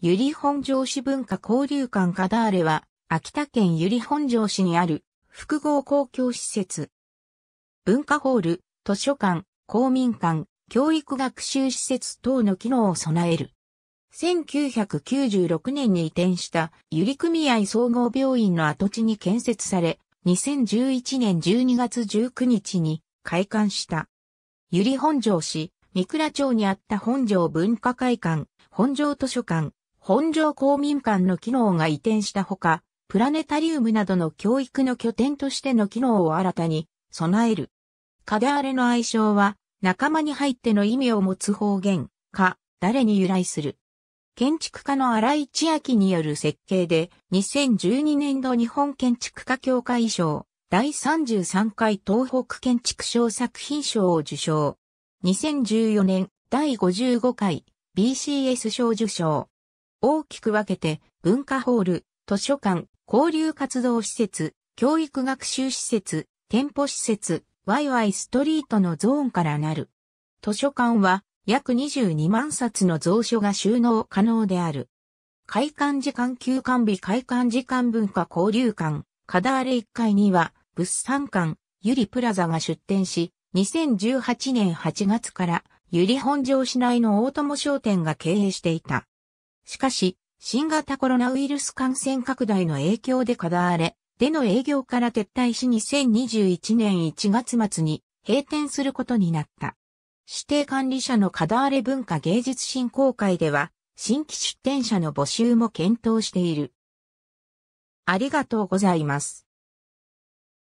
由利本城市文化交流館カダーレは、秋田県由利本城市にある複合公共施設。文化ホール、図書館、公民館、教育学習施設等の機能を備える。1996年に移転したゆり組合総合病院の跡地に建設され、2011年12月19日に開館した。ゆり本城市、三倉町にあった本庄文化会館、本庄図書館、本庄公民館の機能が移転したほか、プラネタリウムなどの教育の拠点としての機能を新たに備える。カデアレの愛称は、仲間に入っての意味を持つ方言、か、誰に由来する。建築家の荒井千明による設計で、2012年度日本建築家協会賞、第33回東北建築賞作品賞を受賞。2014年、第55回 BCS 賞受賞。大きく分けて文化ホール、図書館、交流活動施設、教育学習施設、店舗施設、ワイワイストリートのゾーンからなる。図書館は約22万冊の蔵書が収納可能である。開館時間休館日開館時間文化交流館、カダーレ1階には物産館、ユリプラザが出展し、2018年8月からユリ本庄市内の大友商店が経営していた。しかし、新型コロナウイルス感染拡大の影響で課題れ、での営業から撤退し2021年1月末に閉店することになった。指定管理者の課題れ文化芸術振興会では、新規出店者の募集も検討している。ありがとうございます。